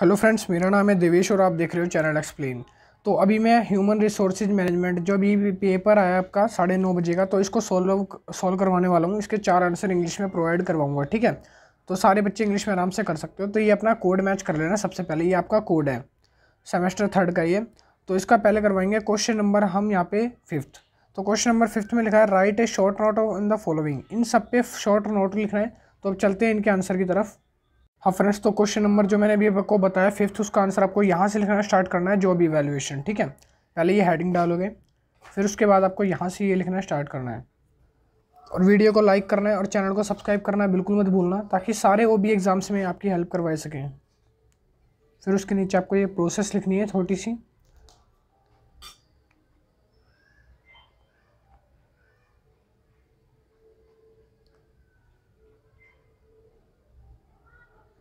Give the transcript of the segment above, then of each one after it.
hello friends मेरा नाम है देवेश और आप देख रहे हो चैनल एक्सप्लेन तो अभी मैं ह्यूमन रिसोर्सेज मैनेजमेंट जो अभी पेपर आया आपका साढ़े नौ बजे का तो इसको सॉल्व सॉल्व करवाने वाला हूँ इसके चार आंसर इंग्लिश में प्रोवाइड करवाऊँगा ठीक है तो सारे बच्चे इंग्लिश में आराम से कर सकते हो तो ये अपना कोड मैच कर लेना सबसे पहले ये आपका कोड है सेमेस्टर थर्ड का ये तो इसका पहले करवाएंगे क्वेश्चन नंबर हम यहाँ पे फिफ्थ तो क्वेश्चन नंबर फिफ्थ में लिखा है write a short note in the following इन सब पे शॉर्ट नोट लिखना है तो अब चलते हैं इनके आंसर की तरफ हाँ फ्रेंड्स तो क्वेश्चन नंबर जो मैंने अभी आपको बताया फिफ्थ उसका आंसर आपको यहाँ से लिखना स्टार्ट करना है जो भी वैल्यूएशन ठीक है पहले ये हेडिंग डालोगे फिर उसके बाद आपको यहाँ से ये लिखना स्टार्ट करना है और वीडियो को लाइक करना है और चैनल को सब्सक्राइब करना है बिल्कुल मत भूलना ताकि सारे ओ बी एग्ज़ाम्स में आपकी हेल्प करवा सकें फिर उसके नीचे आपको ये प्रोसेस लिखनी है छोटी सी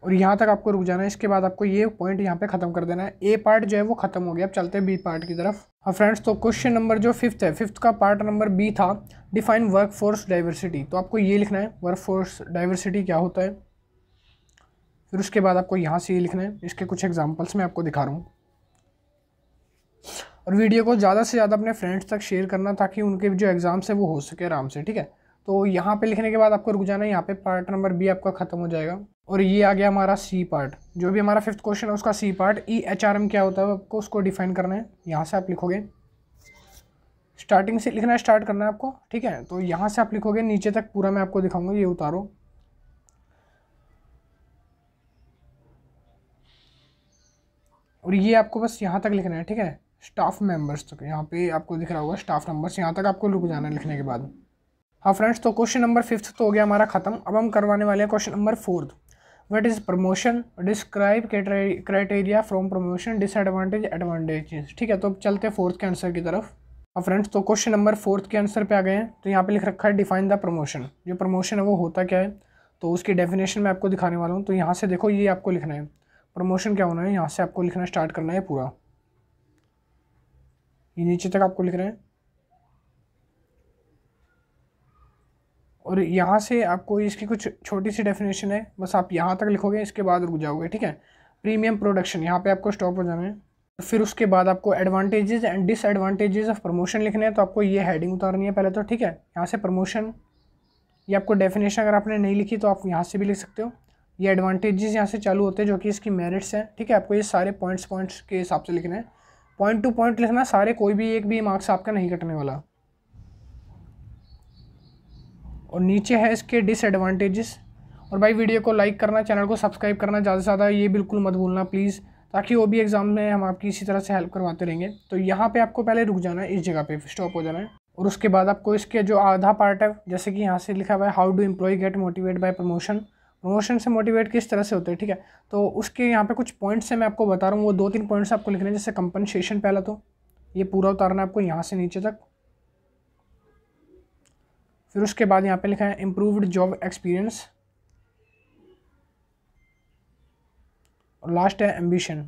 और यहाँ तक आपको रुक जाना है इसके बाद आपको ये पॉइंट यहाँ पे ख़त्म कर देना है ए पार्ट जो है वो ख़त्म हो गया अब चलते हैं बी पार्ट की तरफ हाँ फ्रेंड्स तो क्वेश्चन नंबर जो फिफ्थ है फिफ्थ का पार्ट नंबर बी था डिफाइन वर्क फोर्स डाइवर्सिटी तो आपको ये लिखना है वर्क फोर्स डाइवर्सिटी क्या होता है फिर उसके बाद आपको यहाँ से ये लिखना है इसके कुछ एग्जाम्पल्स मैं आपको दिखा रहा हूँ और वीडियो को ज़्यादा से ज़्यादा अपने फ्रेंड्स तक शेयर करना ताकि उनके जो एग्ज़ाम्स है वो हो सके आराम से ठीक है तो यहाँ पे लिखने के बाद आपको रुक जाना है यहाँ पे पार्ट नंबर बी आपका ख़त्म हो जाएगा और ये आ गया हमारा सी पार्ट जो भी हमारा फिफ्थ क्वेश्चन है उसका C part E H R M क्या होता है आपको उसको डिफाइन करना है यहाँ से आप लिखोगे स्टार्टिंग से लिखना स्टार्ट करना है आपको ठीक है तो यहाँ से आप लिखोगे नीचे तक पूरा मैं आपको दिखाऊंगा ये उतारो और ये आपको बस यहाँ तक लिखना है ठीक है स्टाफ मेंबर्स तक यहाँ पे आपको दिख रहा होगा स्टाफ नंबर्स यहाँ तक आपको रुक जाना है लिखने के बाद हाँ फ्रेंड्स तो क्वेश्चन नंबर फिफ्थ तो हो गया हमारा ख़त्म अब हम करवाने वाले हैं question number fourth what is promotion describe criteria from promotion disadvantage advantages ठीक है तो अब चलते हैं फोर्थ के आंसर की तरफ हाँ फ्रेंड्स तो क्वेश्चन नंबर फोर्थ के आंसर पे आ गए हैं तो यहाँ पे लिख रखा है डिफाइन द प्रमोशन जो प्रमोशन है वो होता क्या है तो उसकी डेफिनेशन मैं आपको दिखाने वाला हूँ तो यहाँ से देखो ये आपको लिखना है प्रमोशन क्या होना है यहाँ से आपको लिखना स्टार्ट करना है पूरा ये नीचे तक आपको लिख रहे हैं और यहाँ से आपको इसकी कुछ छोटी सी डेफिनेशन है बस आप यहाँ तक लिखोगे इसके बाद रुक जाओगे ठीक है प्रीमियम प्रोडक्शन यहाँ पे आपको स्टॉप हो जाना है फिर उसके बाद आपको advantages and disadvantages of promotion लिखने हैं तो आपको ये हेडिंग उतारनी है पहले तो ठीक है यहाँ से प्रमोशन ये आपको डेफिनेशन अगर आपने नहीं लिखी तो आप यहाँ से भी लिख सकते हो ये एडवांटेजेस यहाँ से चालू होते हैं जो कि इसकी मेरिट्स हैं ठीक है आपको ये सारे पॉइंट्स पॉइंट्स के हिसाब से लिखना है पॉइंट टू पॉइंट लिखना सारे कोई भी एक भी मार्क्स आपका नहीं कटने वाला और नीचे है इसके डिसएडवांटेजेस और भाई वीडियो को लाइक करना चैनल को सब्सक्राइब करना ज़्यादा से ज़्यादा ये बिल्कुल मत भूलना प्लीज़ ताकि वो भी एग्ज़ाम में हम आपकी इसी तरह से हेल्प करवाते रहेंगे तो यहाँ पे आपको पहले रुक जाना है इस जगह पे स्टॉप हो जाना है और उसके बाद आपको इसके जो आधा पार्ट है जैसे कि यहाँ से लिखा हुआ है how do employ get motivate by promotion promotion से मोटिवेट किस तरह से होते हैं ठीक है तो उसके यहाँ पे कुछ पॉइंट्स हैं मैं आपको बता रहा हूँ वो दो तीन पॉइंट्स आपको लिखने हैं जैसे कंपनसेशन पहला तो ये पूरा उतारना है आपको यहाँ से नीचे तक फिर उसके बाद यहाँ पे लिखा है इम्प्रूवड जॉब एक्सपीरियंस और लास्ट है एम्बिशन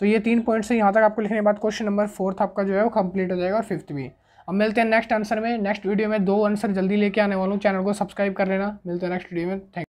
तो ये तीन पॉइंट्स हैं यहाँ तक आपको लिखने के बाद क्वेश्चन नंबर फोर्थ आपका जो है वो कंप्लीट हो जाएगा और फिफ्थ भी अब मिलते हैं नेक्स्ट आंसर में नेक्स्ट वीडियो में दो आंसर जल्दी लेके आने वाला हूँ चैनल को सब्सक्राइब कर लेना मिलते हैं नेक्स्ट वीडियो में थैंक